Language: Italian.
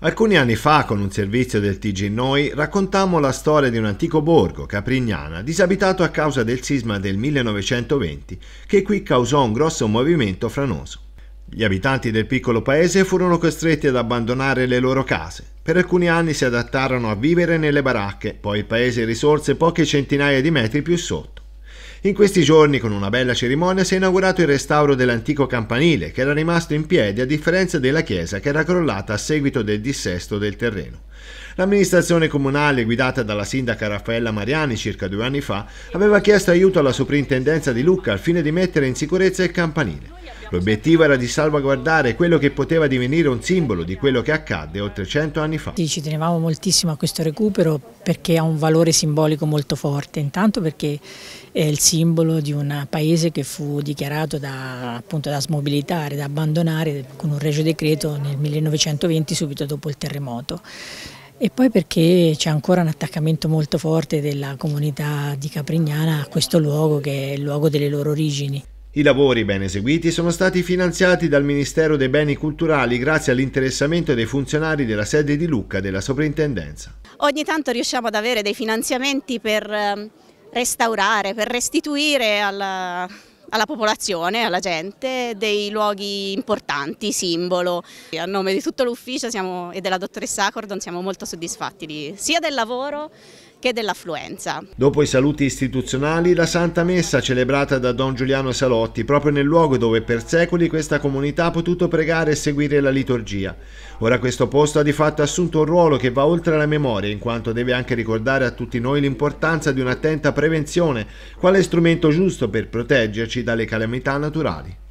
Alcuni anni fa, con un servizio del TG Noi, raccontammo la storia di un antico borgo, Caprignana, disabitato a causa del sisma del 1920, che qui causò un grosso movimento franoso. Gli abitanti del piccolo paese furono costretti ad abbandonare le loro case. Per alcuni anni si adattarono a vivere nelle baracche, poi il paese risorse poche centinaia di metri più sotto. In questi giorni, con una bella cerimonia, si è inaugurato il restauro dell'antico campanile, che era rimasto in piedi a differenza della chiesa che era crollata a seguito del dissesto del terreno. L'amministrazione comunale, guidata dalla sindaca Raffaella Mariani circa due anni fa, aveva chiesto aiuto alla soprintendenza di Lucca al fine di mettere in sicurezza il campanile. L'obiettivo era di salvaguardare quello che poteva divenire un simbolo di quello che accadde oltre 100 anni fa. Sì, ci tenevamo moltissimo a questo recupero perché ha un valore simbolico molto forte, intanto perché è il simbolo di un paese che fu dichiarato da, appunto, da smobilitare, da abbandonare con un regio decreto nel 1920 subito dopo il terremoto. E poi perché c'è ancora un attaccamento molto forte della comunità di Caprignana a questo luogo che è il luogo delle loro origini. I lavori ben eseguiti sono stati finanziati dal Ministero dei Beni Culturali grazie all'interessamento dei funzionari della sede di Lucca della Soprintendenza. Ogni tanto riusciamo ad avere dei finanziamenti per ehm, restaurare, per restituire alla, alla popolazione, alla gente, dei luoghi importanti, simbolo. A nome di tutto l'ufficio e della dottoressa Acordon siamo molto soddisfatti di, sia del lavoro che dell'affluenza. Dopo i saluti istituzionali, la Santa Messa celebrata da Don Giuliano Salotti proprio nel luogo dove per secoli questa comunità ha potuto pregare e seguire la liturgia. Ora questo posto ha di fatto assunto un ruolo che va oltre la memoria, in quanto deve anche ricordare a tutti noi l'importanza di un'attenta prevenzione, quale strumento giusto per proteggerci dalle calamità naturali.